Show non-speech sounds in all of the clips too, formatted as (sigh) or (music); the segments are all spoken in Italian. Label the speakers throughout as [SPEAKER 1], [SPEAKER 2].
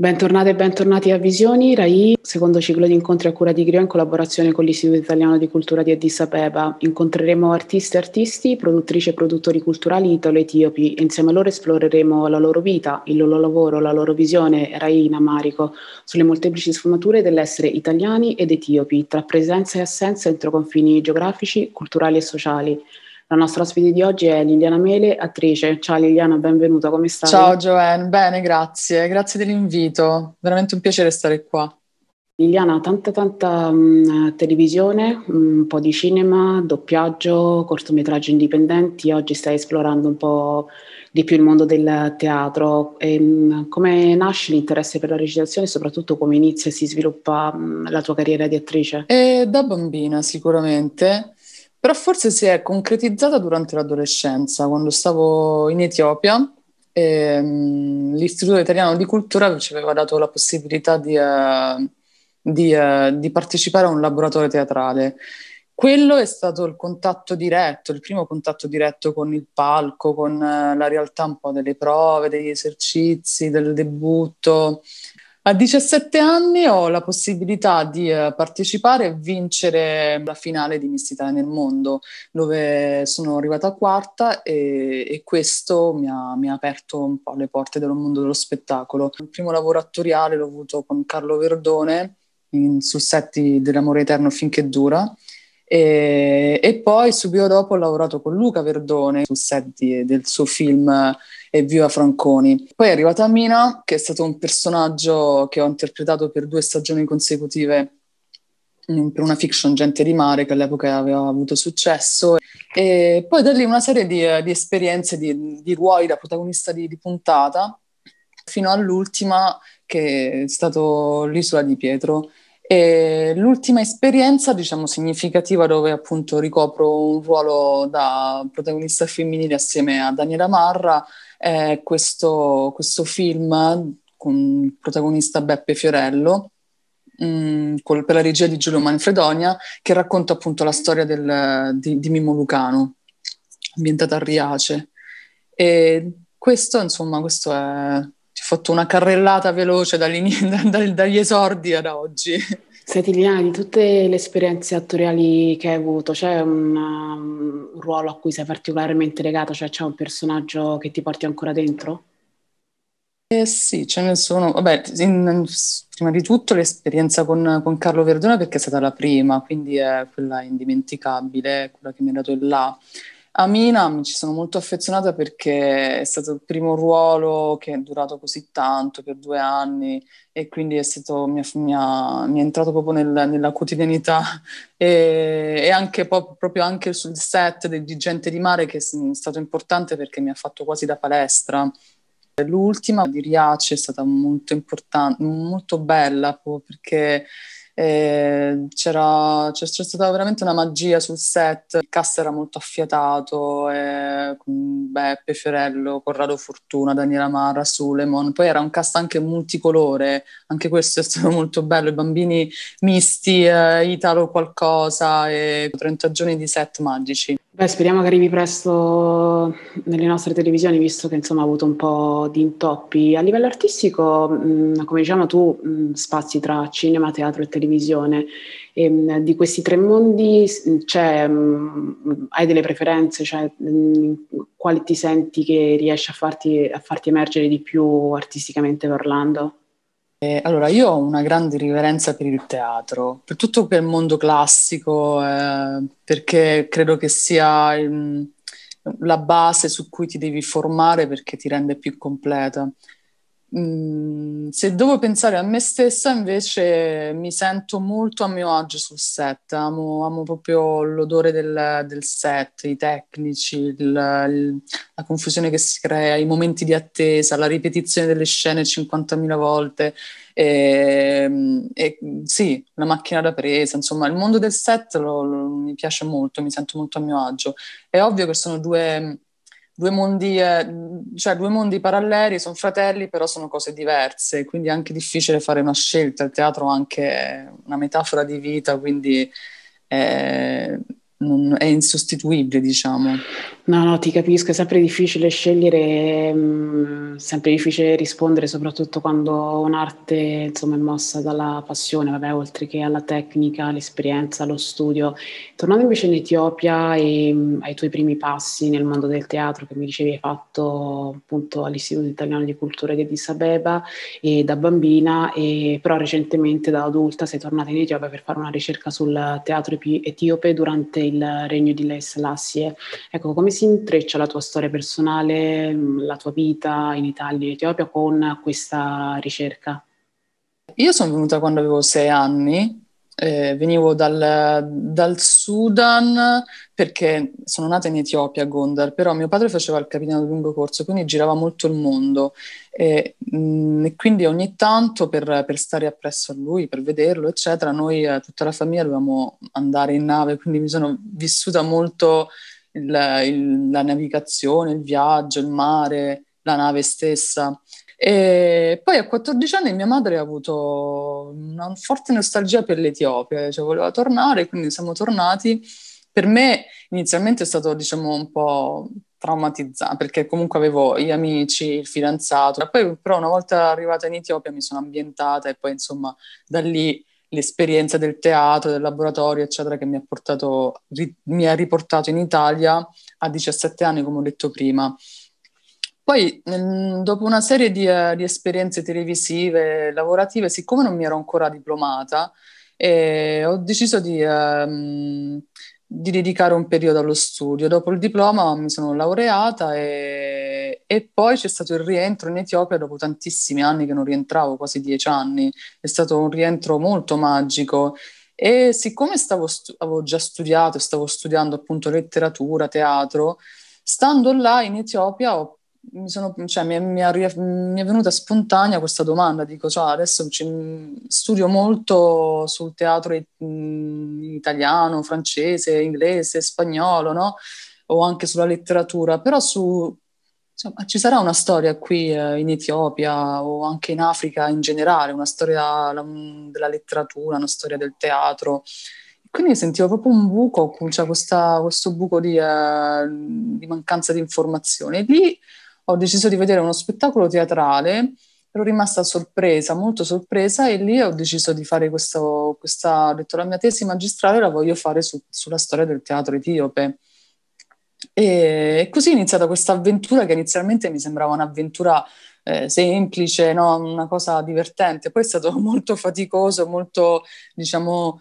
[SPEAKER 1] Bentornate e bentornati a Visioni, RAI, secondo ciclo di incontri a cura di Grio in collaborazione con l'Istituto Italiano di Cultura di Addis Abeba. Incontreremo artisti e artisti, produttrici e produttori culturali italo-etiopi e insieme a loro esploreremo la loro vita, il loro lavoro, la loro visione, RAI in Amarico, sulle molteplici sfumature dell'essere italiani ed etiopi, tra presenza e assenza entro confini geografici, culturali e sociali. La nostra ospite di oggi è Liliana Mele, attrice. Ciao
[SPEAKER 2] Liliana, benvenuta, come stai? Ciao Joanne, bene, grazie, grazie dell'invito, veramente un piacere stare qua. Liliana, tanta tanta mh, televisione, un po'
[SPEAKER 1] di cinema, doppiaggio, cortometraggi indipendenti, oggi stai esplorando un po' di più il mondo del teatro. E, mh, come nasce l'interesse per la recitazione e
[SPEAKER 2] soprattutto come inizia e si sviluppa mh, la tua carriera di attrice? E eh, da bambina sicuramente. Però forse si è concretizzata durante l'adolescenza, quando stavo in Etiopia. E, um, L'Istituto Italiano di Cultura ci aveva dato la possibilità di, uh, di, uh, di partecipare a un laboratorio teatrale quello è stato il contatto diretto, il primo contatto diretto con il palco, con eh, la realtà un po' delle prove, degli esercizi, del debutto, a 17 anni ho la possibilità di eh, partecipare e vincere la finale di Miss Italia nel mondo, dove sono arrivata quarta e, e questo mi ha, mi ha, aperto un po' le porte del mondo dello spettacolo. Il primo lavoro attoriale l'ho avuto con Carlo Verdone in, sul set di Dell'amore eterno finché dura e, e, poi subito dopo ho lavorato con Luca Verdone sul set di, del suo film Evviva eh, Franconi. Poi è arrivata Mina, che è stato un personaggio che ho interpretato per due stagioni consecutive per una fiction Gente di Mare che all'epoca aveva avuto successo e poi da lì una serie di, eh, di esperienze di, di, ruoli da protagonista di, di puntata fino all'ultima che è stato l'isola di Pietro e l'ultima esperienza, diciamo, significativa dove appunto ricopro un ruolo da protagonista femminile assieme a Daniela Marra è questo, questo film con il protagonista Beppe Fiorello, mh, mm, col, per la regia di Giulio Manfredonia, che racconta appunto la storia del, di, di, Mimo Lucano, ambientata a Riace. E questo, insomma, questo è fatto una carrellata veloce dagli (laughs) esordi ad oggi. Senti Lina, di tutte le esperienze attoriali che hai
[SPEAKER 1] avuto, c'è un, um, un ruolo a cui sei particolarmente legato, cioè c'è un personaggio
[SPEAKER 2] che ti porti ancora dentro? Eh sì, ce ne sono. Vabbè, in, prima di tutto l'esperienza con, con, Carlo Verdona perché è stata la prima, quindi è quella indimenticabile, quella che mi ha dato il là. A Mina mi ci sono molto affezionata perché è stato il primo ruolo che è durato così tanto, per due anni, e quindi è stato, mi, ha, mi, è entrato proprio nel, nella quotidianità (laughs) e, e anche po- proprio anche sul set di, di Gente di Mare che è stato importante perché mi ha fatto quasi da palestra. L'ultima di Riace è stata molto importante, molto bella perché eh, c'era, c'è, c'è, stata veramente una magia sul set, il cast era molto affiatato, eh, Beppe Fiorello, Corrado Fortuna, Daniela Mara, Sulemon, poi era un cast anche multicolore, anche questo è stato (laughs) molto bello, i bambini misti, eh, Italo qualcosa e 30 giorni di set magici. Beh, speriamo che arrivi presto nelle nostre televisioni,
[SPEAKER 1] visto che insomma ha avuto un po' di intoppi. A livello artistico, mh, mm, come diciamo tu, mh, mm, spazi tra cinema, teatro e televisione. E, ehm, mh, di questi tre mondi cioè, hai delle preferenze? Cioè, quali ti senti che riesci a farti, a farti emergere di più artisticamente parlando? Eh, allora, io
[SPEAKER 2] ho una grande riverenza per il teatro, per tutto quel mondo classico, eh, perché credo che sia il, mm, la base su cui ti devi formare perché ti rende più completa. Mm, se devo pensare a me stessa, invece mi sento molto a mio agio sul set, amo, amo proprio l'odore del, del, set, i tecnici, il, il, la confusione che si crea, i momenti di attesa, la ripetizione delle scene 50.000 volte. E, ehm, e, sì, la macchina da presa, insomma, il mondo del set lo, lo, mi piace molto, mi sento molto a mio agio. È ovvio che sono due due mondi, eh, cioè due mondi paralleli, sono fratelli, però sono cose diverse, quindi è anche difficile fare una scelta. Il teatro è anche una metafora di vita, quindi è, eh, è insostituibile, diciamo. No, no, ti capisco, è sempre difficile scegliere,
[SPEAKER 1] è mm, sempre difficile rispondere, soprattutto quando un'arte insomma, è mossa dalla passione, vabbè, oltre che alla tecnica, all'esperienza, allo studio. Tornando invece in Etiopia e mm, ai tuoi primi passi nel mondo del teatro che mi dicevi hai fatto appunto all'Istituto Italiano di Cultura di Addis Abeba e da bambina, e, però recentemente da adulta sei tornata in Etiopia per fare una ricerca sul teatro etiope durante il regno di Lei Lassie. Ecco, come si si intreccia la tua storia personale, la tua vita in Italia, in Etiopia con questa ricerca?
[SPEAKER 2] Io sono venuta quando avevo sei anni, eh, venivo dal, dal, Sudan perché sono nata in Etiopia, a Gondar, però mio padre faceva il capitano di lungo corso, quindi girava molto il mondo e, mh, quindi ogni tanto per, per, stare appresso a lui, per vederlo, eccetera, noi, eh, tutta la famiglia, dovevamo andare in nave, quindi mi sono vissuta molto il, il, la navigazione, il viaggio, il mare, la nave stessa. E poi a 14 anni mia madre ha avuto una forte nostalgia per l'Etiopia, cioè voleva tornare, quindi siamo tornati. Per me inizialmente è stato diciamo un po' traumatizzante perché comunque avevo gli amici, il fidanzato, poi però una volta arrivata in Etiopia mi sono ambientata e poi insomma da lì l'esperienza del teatro, del laboratorio, eccetera, che mi ha, portato, ri, mi ha riportato in Italia a 17 anni, come ho detto prima. Poi, dopo una serie di, eh, di esperienze televisive, lavorative, siccome non mi ero ancora diplomata, eh, ho deciso di, uh, di dedicare un periodo allo studio. Dopo il diploma mi sono laureata e e, poi c'è stato il rientro in Etiopia dopo tantissimi anni che non rientravo, quasi dieci anni. È stato un rientro molto magico. E siccome stavo stu- avevo già studiato, stavo studiando appunto letteratura, teatro, stando là in Etiopia ho mi, sono, cioè, mi, è, mi, è, mi, è, venuta spontanea questa domanda, dico cioè, adesso ci, studio molto sul teatro italiano, francese, inglese, spagnolo, no? o anche sulla letteratura, però su Insomma, ci sarà una storia qui eh, in Etiopia o anche in Africa in generale, una storia la, mm, della letteratura, una storia del teatro. Quindi sentivo proprio un buco, cioè questa, questo buco di, eh, di mancanza di informazione. lì ho deciso di vedere uno spettacolo teatrale ero rimasta sorpresa, molto sorpresa, e lì ho deciso di fare questo, questa, ho detto la mia tesi magistrale la voglio fare su, sulla storia del teatro etiope. E così è iniziata questa avventura che inizialmente mi sembrava un'avventura eh, semplice, no? una cosa divertente. Poi è stato (laughs) molto faticoso, molto, diciamo,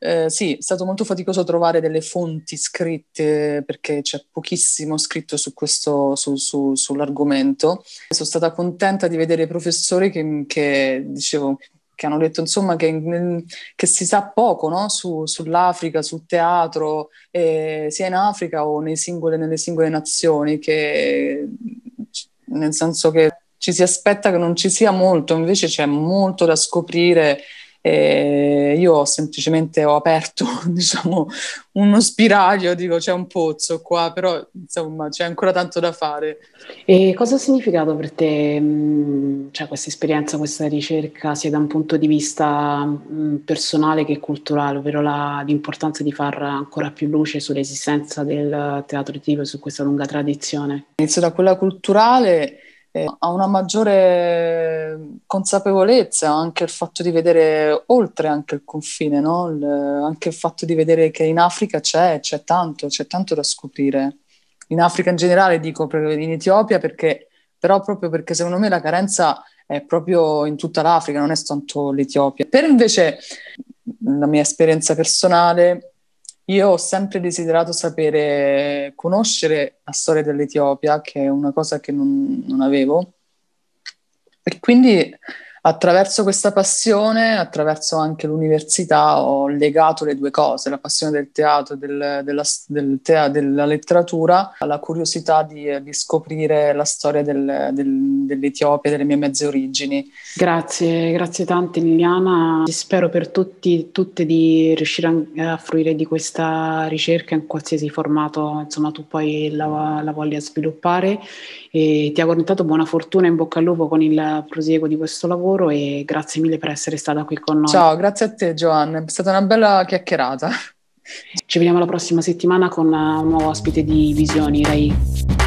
[SPEAKER 2] eh, sì, è stato molto faticoso trovare delle fonti scritte perché c'è pochissimo scritto su questo, su, su, sull'argomento. Sono stata contenta di vedere professori che, che dicevo, che hanno detto insomma che, che si sa poco no? Su, sull'Africa, sul teatro, eh, sia in Africa o singole, nelle singole nazioni, che, nel senso che ci si aspetta che non ci sia molto, invece c'è molto da scoprire e io semplicemente ho aperto (laughs) diciamo, uno spiraglio, dico c'è un pozzo qua, però insomma c'è ancora tanto da fare. E
[SPEAKER 1] cosa ha significato per te mm, cioè, questa esperienza, questa ricerca, sia da un punto di vista mm, personale che culturale, ovvero la, l'importanza di far ancora più
[SPEAKER 2] luce sull'esistenza del teatro tipo e su questa lunga tradizione? Inizio da quella culturale eh, a una maggiore mm, consapevolezza anche il fatto di vedere oltre anche il confine, no? il, anche il fatto di vedere che in Africa c'è, c'è tanto, c'è tanto da scoprire. In Africa in generale dico in Etiopia perché, però proprio perché secondo me la carenza è proprio in tutta l'Africa, non è soltanto l'Etiopia. Per invece mm, la mia esperienza personale, io ho sempre desiderato sapere, conoscere la storia dell'Etiopia, che è una cosa che non, non avevo. E quindi attraverso questa passione, attraverso anche l'università, ho legato le due cose, la passione del teatro, del, della, del te- della, letteratura, alla curiosità di, di scoprire la storia del, del, dell'Etiopia, delle mie mezze origini.
[SPEAKER 1] Grazie,
[SPEAKER 2] grazie tante
[SPEAKER 1] Liliana. Spero per tutti, tutte di riuscire eh, a, fruire di questa ricerca in qualsiasi formato, insomma tu poi la, la voglia sviluppare. E ti auguro intanto buona fortuna, in bocca al lupo con il prosieguo di questo lavoro e grazie mille per essere stata qui con noi. Ciao, grazie a te Giovanna, è stata una bella chiacchierata. Ci vediamo la prossima settimana con eh, un nuovo ospite di Visioni Rai.